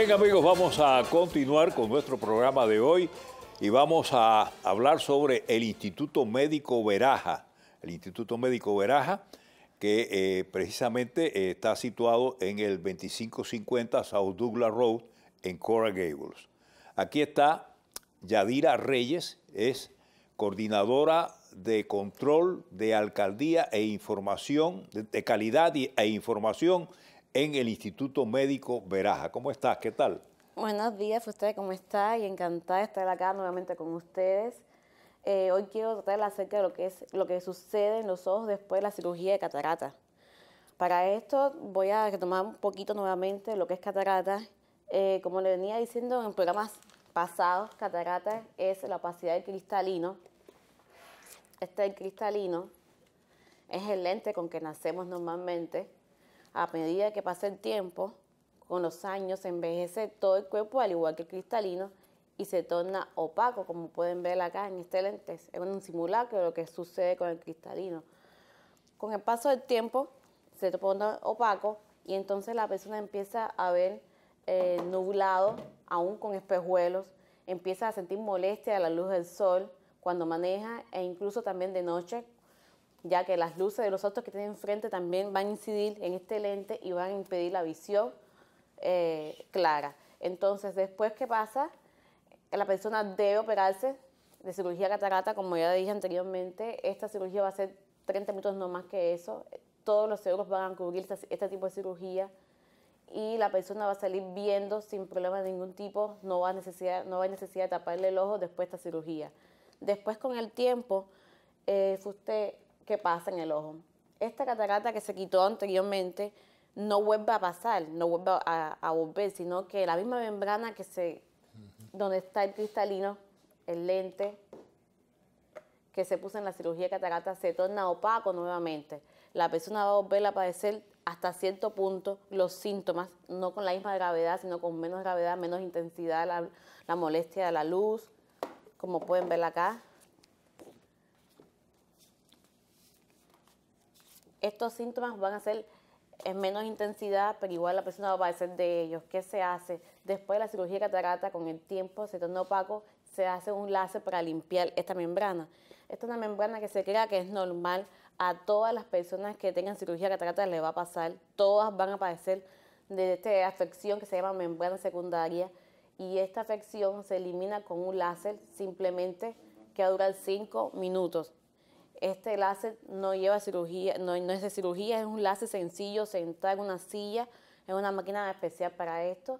Bien amigos, vamos a continuar con nuestro programa de hoy y vamos a hablar sobre el Instituto Médico Veraja. El Instituto Médico Veraja que eh, precisamente eh, está situado en el 2550 South Douglas Road en Cora Gables. Aquí está Yadira Reyes, es coordinadora de control de alcaldía e información, de, calidad e información en el Instituto Médico Veraja. ¿Cómo estás? ¿Qué tal? Buenos días, ustedes. cómo está y encantada de estar acá nuevamente con ustedes. Eh, hoy quiero tratar acerca de lo que, es, lo que sucede en los ojos después de la cirugía de catarata. Para esto voy a retomar un poquito nuevamente lo que es catarata. Eh, como le venía diciendo en programas pasados, catarata es la opacidad del cristalino. Este el cristalino es el lente con que nacemos normalmente a medida que pasa el tiempo, con los años envejece todo el cuerpo al igual que el cristalino y se torna opaco, como pueden ver acá en este lente. Es un simulacro de lo que sucede con el cristalino. Con el paso del tiempo se torna opaco y entonces la persona empieza a ver eh, nublado, aún con espejuelos, empieza a sentir molestia a la luz del sol cuando maneja e incluso también de noche ya que las luces de los otros que tienen enfrente también van a incidir en este lente y van a impedir la visión eh, clara. Entonces, después, ¿qué pasa? La persona debe operarse de cirugía catarata, como ya dije anteriormente, esta cirugía va a ser 30 minutos no más que eso, todos los seguros van a cubrir este, este tipo de cirugía y la persona va a salir viendo sin problema de ningún tipo, no va a necesitar no va a necesidad taparle el ojo después de esta cirugía. Después con el tiempo, eh, usted que pasa en el ojo. Esta catarata que se quitó anteriormente no vuelve a pasar, no vuelve a, volver, sino que la misma membrana que se, donde está el cristalino, el lente que se puso en la cirugía de catarata se torna opaco nuevamente. La persona va a volver a padecer hasta cierto punto los síntomas, no con la misma gravedad, sino con menos gravedad, menos intensidad, la, la molestia de la luz, como pueden ver acá. estos síntomas van a ser en menos intensidad, pero igual la persona va a padecer de ellos. ¿Qué se hace? Después de la cirugía de catarata, con el tiempo se torna opaco, se hace un láser para limpiar esta membrana. Esta es una membrana que se crea que es normal. A todas las personas que tengan cirugía de catarata le va a pasar. Todas van a padecer de esta afección que se llama membrana secundaria. Y esta afección se elimina con un láser simplemente que va a durar 5 minutos. Este láser no lleva cirugía, no, es de cirugía, es un láser sencillo, se entra en una silla, es una máquina especial para esto.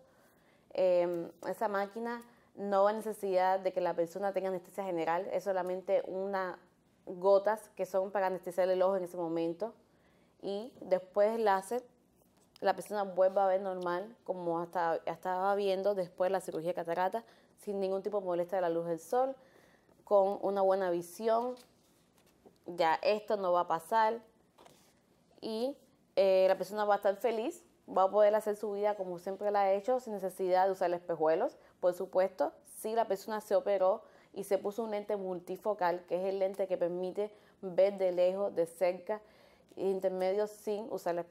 Em, esa máquina no va a necesidad de que la persona tenga anestesia general, es solamente unas gotas que son para anestesiar el ojo en ese momento. Y después del láser, la persona vuelve a ver normal, como hasta, estaba viendo después de la cirugía de catarata, sin ningún tipo de molestia de la luz del sol, con una buena visión, ya esto no va a pasar y eh, la persona va a estar feliz, va a poder hacer su vida como siempre la ha hecho, sin necesidad de usar espejuelos. Por supuesto, si la persona se operó y se puso un lente multifocal, que es el lente que permite ver de lejos, de cerca, intermedio sin usar el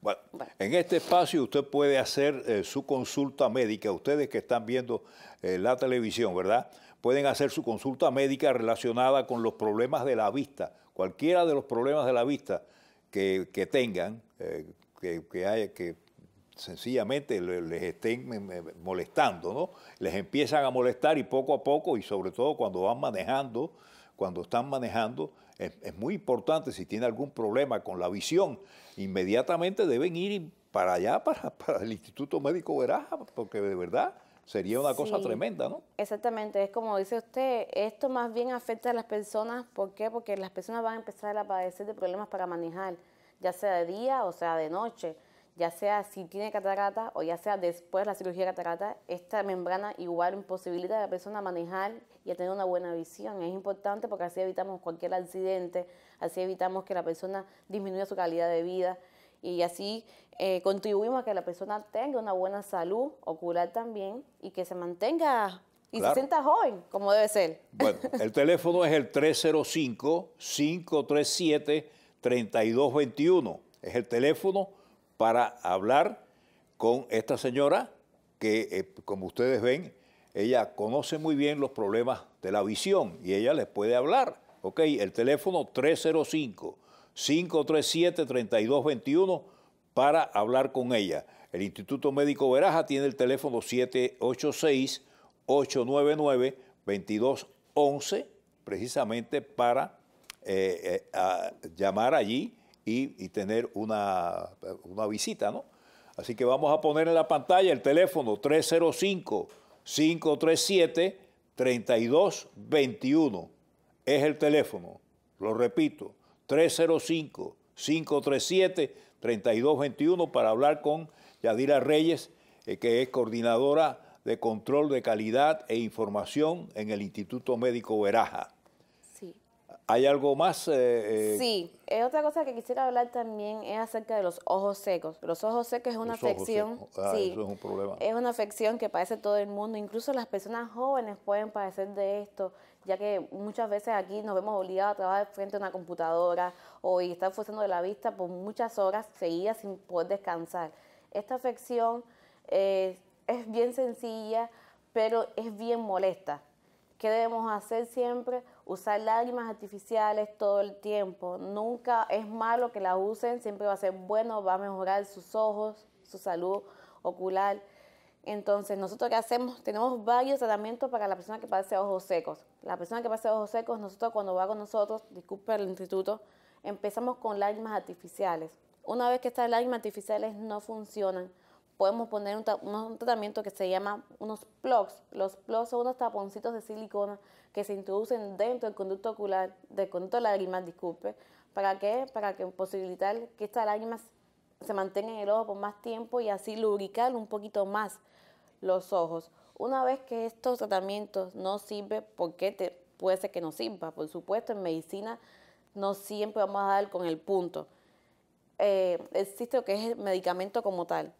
Bueno, en este espacio usted puede hacer eh, su consulta médica, ustedes que están viendo eh, la televisión, ¿verdad? pueden hacer su consulta médica relacionada con los problemas de la vista, cualquiera de los problemas de la vista que, tengan, eh, que, que sencillamente les estén eh, eh, molestando, ¿no? Les empiezan a molestar y poco a poco, y sobre todo cuando van manejando, cuando están manejando, es, muy importante si tiene algún problema con la visión, inmediatamente deben ir para allá, para, para el Instituto Médico Veraja, porque de verdad sería una cosa tremenda, ¿no? Exactamente, es como dice usted, esto más bien afecta a las personas, ¿por qué? Porque las personas van a empezar a padecer de problemas para manejar, ya sea de día o sea de noche, ya sea si tiene catarata o ya sea después de la cirugía de catarata, esta membrana igual imposibilita a la persona manejar y a tener una buena visión. Es importante porque así evitamos cualquier accidente, así evitamos que la persona disminuya su calidad de vida y así eh, contribuimos a que la persona tenga una buena salud ocular también y que se mantenga y se sienta joven, como debe ser. Bueno, el teléfono es el 305-537-3221. Es el teléfono para hablar con esta señora que, eh, como ustedes ven, ella conoce muy bien los problemas de la visión y ella les puede hablar. Ok, el teléfono 305 537 3221 para hablar con ella. El Instituto Médico Veraja tiene el teléfono 786-899-2211, precisamente para eh, eh, a llamar allí y, tener una, una visita, ¿no? Así que vamos a poner en la pantalla el teléfono 305-537-3221. Es el teléfono, lo repito, 305-537-3221. 3221 para hablar con Yadira Reyes, eh, que es coordinadora de control de calidad e información en el Instituto Médico Veraja. Sí. ¿Hay algo más? Eh, eh? sí, es eh, otra cosa que quisiera hablar también es acerca de los ojos secos. Los ojos secos es una afección. Ah, es una afección que padece todo el mundo, incluso las personas jóvenes pueden padecer de esto ya que muchas veces aquí nos vemos obligados a trabajar frente a una computadora o estar forzando de la vista por muchas horas seguidas sin poder descansar. Esta afección eh, es bien sencilla, pero es bien molesta. ¿Qué debemos hacer siempre? Usar lágrimas artificiales todo el tiempo. Nunca es malo que las usen, siempre va a ser bueno, va a mejorar sus ojos, su salud ocular. Entonces, nosotros qué hacemos? Tenemos varios tratamientos para la persona que padece ojos secos. La persona que padece ojos secos, nosotros cuando va con nosotros, disculpe el instituto, empezamos con lágrimas artificiales. Una vez que estas lágrimas artificiales no funcionan, podemos poner un, tratamiento que se llama unos plugs. Los plugs son unos taponcitos de silicona que se introducen dentro del conducto ocular, del conducto lágrimas, disculpe. ¿Para qué? Para que posibilitar que estas lágrimas se mantengan en el ojo por más tiempo y así lubricar un poquito más los ojos. Una vez que estos tratamientos no sirven, ¿por qué te, puede ser que no sirva? Por supuesto, en medicina no siempre vamos a dar con el punto. Eh, existe lo que es el medicamento como tal.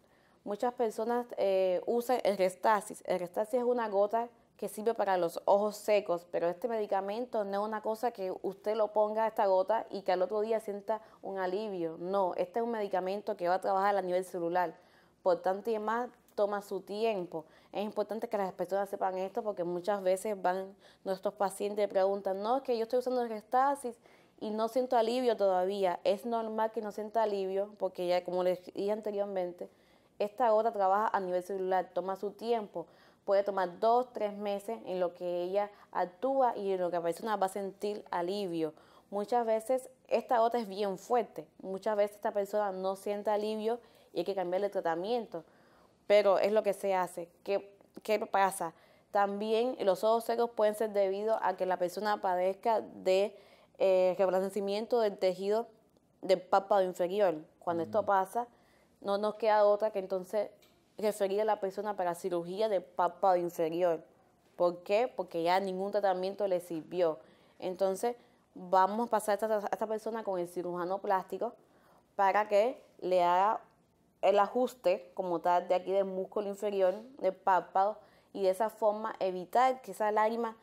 Muchas personas eh, usan el restasis. El restasis es una gota que sirve para los ojos secos, pero este medicamento no es una cosa que usted lo ponga a esta gota y que al otro día sienta un alivio. No, este es un medicamento que va a trabajar a nivel celular. Por tanto y más, toma su tiempo. Es importante que las personas sepan esto porque muchas veces van nuestros pacientes y preguntan, no, es que yo estoy usando el restasis y no siento alivio todavía. Es normal que no sienta alivio porque ya, como les dije anteriormente, esta gota trabaja a nivel celular, toma su tiempo. Puede tomar dos, tres meses en lo que ella actúa y en lo que la persona va a sentir alivio. Muchas veces esta gota es bien fuerte. Muchas veces esta persona no siente alivio y hay que cambiarle el tratamiento pero es lo que se hace. ¿Qué, pasa? También los ojos secos pueden ser debido a que la persona padezca de eh, del tejido del párpado inferior. Cuando esto pasa, no nos queda otra que entonces referir a la persona para cirugía del párpado inferior. ¿Por qué? Porque ya ningún tratamiento le sirvió. Entonces, vamos a pasar esta, a esta persona con el cirujano plástico para que le haga el ajuste como tal de aquí del músculo inferior, del párpado, y de esa forma evitar que esa lágrima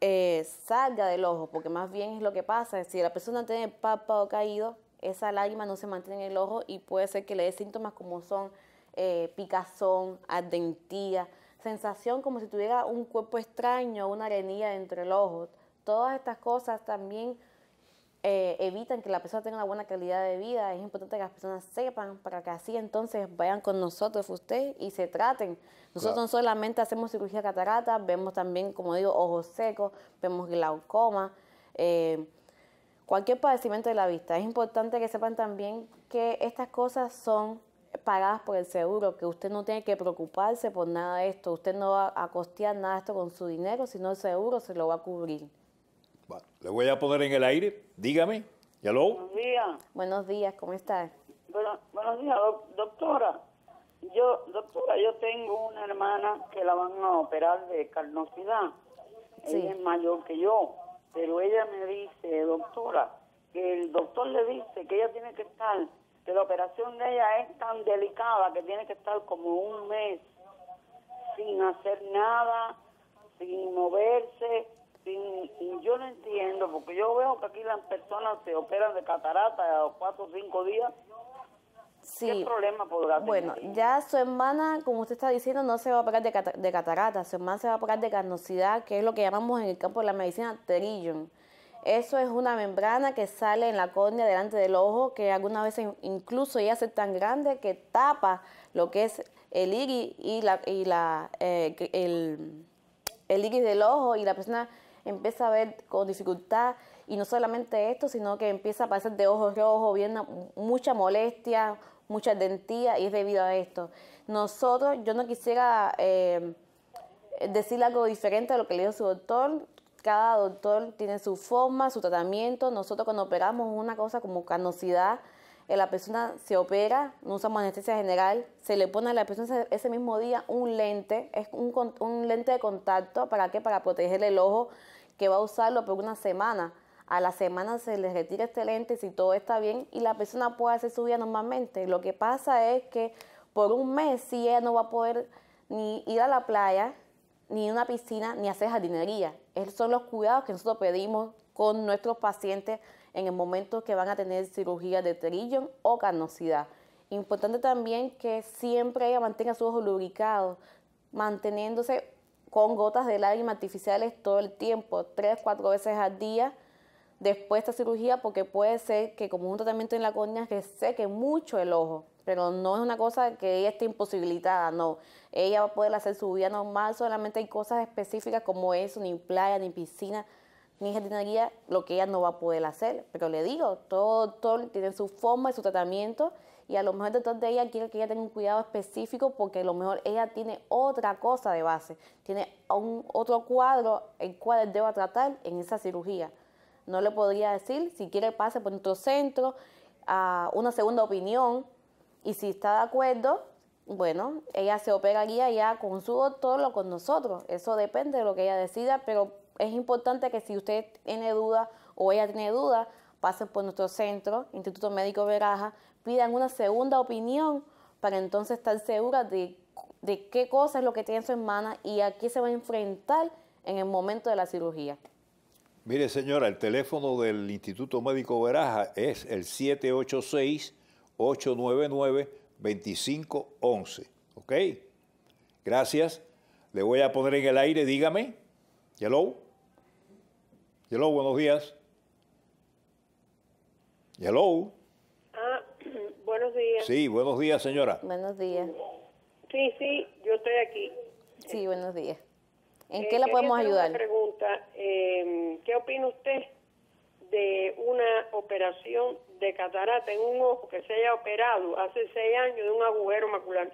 eh, salga del ojo, porque más bien es lo que pasa, si la persona tiene el párpado caído, esa lágrima no se mantiene en el ojo y puede ser que le dé síntomas como son eh, picazón, ardentía, sensación como si tuviera un cuerpo extraño, una arenilla dentro del ojo. Todas estas cosas también eh, evitan que la persona tenga una buena calidad de vida. Es importante que las personas sepan para que así entonces vayan con nosotros usted y se traten. Nosotros no solamente hacemos cirugía catarata, vemos también, como digo, ojos secos, vemos glaucoma, eh, cualquier padecimiento de la vista. Es importante que sepan también que estas cosas son pagadas por el seguro, que usted no tiene que preocuparse por nada de esto, usted no va a costear nada de esto con su dinero, sino el seguro se lo va a cubrir le voy a poner en el aire. Dígame. Buenos días. Buenos días, ¿cómo estás? buenos días, doctora. Yo, doctora, yo tengo una hermana que la van a operar de carnosidad. Sí. es mayor que yo, pero ella me dice, doctora, que el doctor le dice que ella tiene que estar, que la operación de ella es tan delicada que tiene que estar como un mes sin hacer nada, sin moverse, sin... yo no porque yo veo que aquí las personas se operan de catarata a cuatro o cinco días. Sí. ¿Qué problema podrá tener? Bueno, ya su hermana, como usted está diciendo, no se va a operar de, catarata, su hermana se va a operar de carnosidad, que es lo que llamamos en el campo de la medicina terillon. Eso es una membrana que sale en la córnea delante del ojo, que algunas veces incluso ya se tan grande que tapa lo que es el iris y la, la eh, el, el iris del ojo y la persona empieza a ver con dificultad y no solamente esto, sino que empieza a aparecer de ojos rojos, viendo mucha molestia, mucha dentía y es debido a esto. Nosotros, yo no quisiera eh, decir algo diferente a lo que le dijo su doctor. Cada doctor tiene su forma, su tratamiento. Nosotros cuando operamos una cosa como canosidad, eh, la persona se opera, no usamos anestesia general, se le pone a la persona ese mismo día un lente, es un, lente de contacto, ¿para qué? Para protegerle el ojo que va a usarlo por una semana. A la semana se le retira este lente si todo está bien y la persona puede hacer su vida normalmente. Lo que pasa es que por un mes sí ella no va a poder ni ir a la playa, ni a una piscina, ni hacer jardinería. Esos son los cuidados que nosotros pedimos con nuestros pacientes en el momento que van a tener cirugía de trillón o carnosidad. Importante también que siempre ella mantenga sus ojos lubricados, manteniéndose con gotas de lágrimas artificiales todo el tiempo, tres, cuatro veces al día después de esta cirugía, porque puede ser que como un tratamiento en la córnea que seque mucho el ojo, pero no es una cosa que ella esté imposibilitada, no. Ella va a poder hacer su vida normal, solamente hay cosas específicas como eso, ni playa, ni piscina, mi hija guía lo que ella no va a poder hacer. Pero le digo, todo, todo tiene su forma y su tratamiento y a lo mejor doctor de ella quiere que ella tenga un cuidado específico porque a lo mejor ella tiene otra cosa de base, tiene un, otro cuadro el cual deba tratar en esa cirugía. No le podría decir, si quiere pase por nuestro centro, a una segunda opinión y si está de acuerdo, bueno, ella se operaría ya con su doctor o con nosotros. Eso depende de lo que ella decida, pero es importante que si usted tiene duda o ella tiene duda, pasen por nuestro centro, Instituto Médico Veraja, pidan una segunda opinión para entonces estar segura de, qué cosa es lo que tiene su hermana y a qué se va a enfrentar en el momento de la cirugía. Mire, señora, el teléfono del Instituto Médico Veraja es el 786-899-2511. ¿Ok? Gracias. Le voy a poner en el aire, dígame. Hello. Hello, buenos días. Hello. Ah, buenos días. Sí, buenos días, señora. Buenos días. Sí, sí, yo estoy aquí. Sí, buenos días. ¿En eh, qué la podemos ayudar? Una pregunta. Em, ¿Qué opina usted de una operación de catarata en un ojo que se haya operado hace seis años de un agujero macular?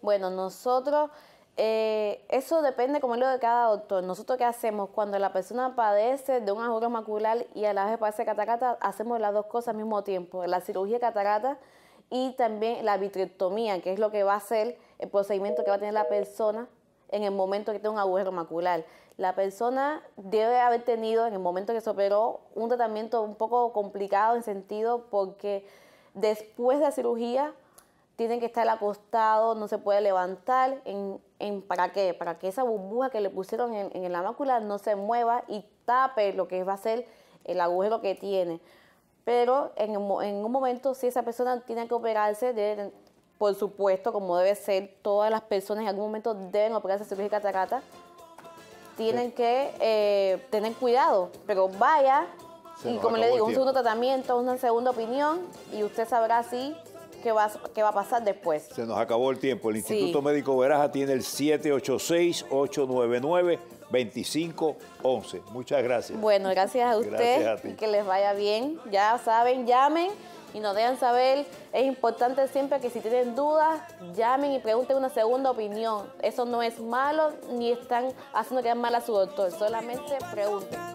Bueno, nosotros eh, eso depende, como lo de cada doctor. Nosotros qué hacemos cuando la persona padece de un agujero macular y a la vez padece catarata, hacemos las dos cosas al mismo tiempo, la cirugía catarata y también la vitrectomía, que es lo que va a ser el procedimiento que va a tener la persona en el momento que tenga un agujero macular. La persona debe haber tenido en el momento que se operó un tratamiento un poco complicado en sentido porque después de la cirugía tienen que estar acostados, no se puede levantar. En, ¿Para qué? Para que esa burbuja que le pusieron en, en la mácula no se mueva y tape lo que va a ser el agujero que tiene. Pero en, un momento, si esa persona tiene que operarse, por supuesto, como debe ser, todas las personas en algún momento deben operarse cirugía de catarata. Tienen que eh, tener cuidado, pero vaya, y como le digo, un segundo tratamiento, una segunda opinión, y usted sabrá si qué va, a pasar después. Se nos acabó el tiempo. El Instituto Médico Veraja tiene el 786-899-2511. Muchas gracias. Bueno, gracias a usted. y que les vaya bien. Ya saben, llamen y nos dejan saber. Es importante siempre que si tienen dudas, llamen y pregunten una segunda opinión. Eso no es malo ni están haciendo que mal a su doctor. Solamente pregunten.